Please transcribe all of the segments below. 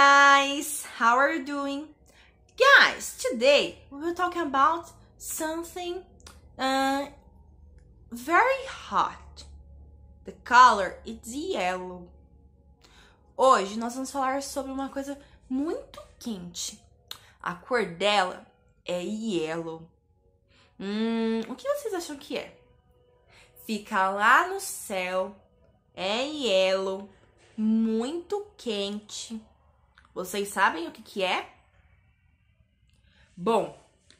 guys, how are you doing? Guys, today we will talk about something uh, very hot. The color is yellow. Hoje nós vamos falar sobre uma coisa muito quente. A cor dela é yellow. Hum, o que vocês acham que é? Fica lá no céu, é yellow, muito quente vocês sabem o que, que é? Bom,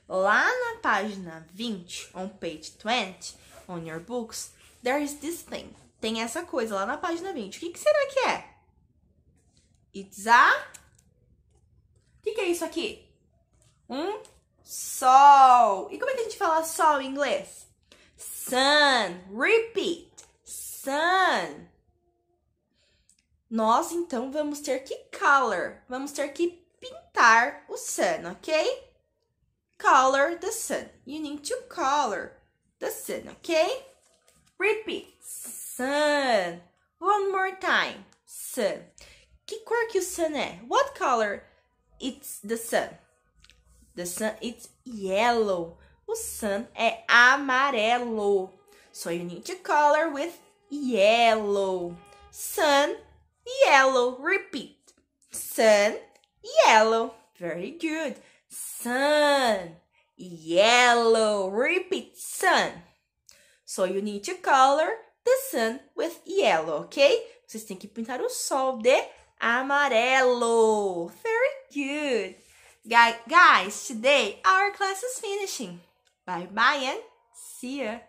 lá na página 20, on page 20, on your books, there is this thing. Tem essa coisa lá na página 20. O que, que será que é? It's a... O que, que é isso aqui? Um sol. E como é que a gente fala sol em inglês? Sun. Repeat. Sun. Nós então vamos ter que color, vamos ter que pintar o sun, ok? Color the sun. You need to color the sun, ok? Repeat. Sun. One more time. Sun. Que cor que o sun é? What color it's the sun? The sun it's yellow. O sun é amarelo. So you need to color with yellow. Sun yellow. Repeat. Sun, yellow. Very good. Sun, yellow. Repeat. Sun. So you need to color the sun with yellow, ok? Vocês têm que pintar o sol de amarelo. Very good. Guys, today our class is finishing. Bye bye and see ya.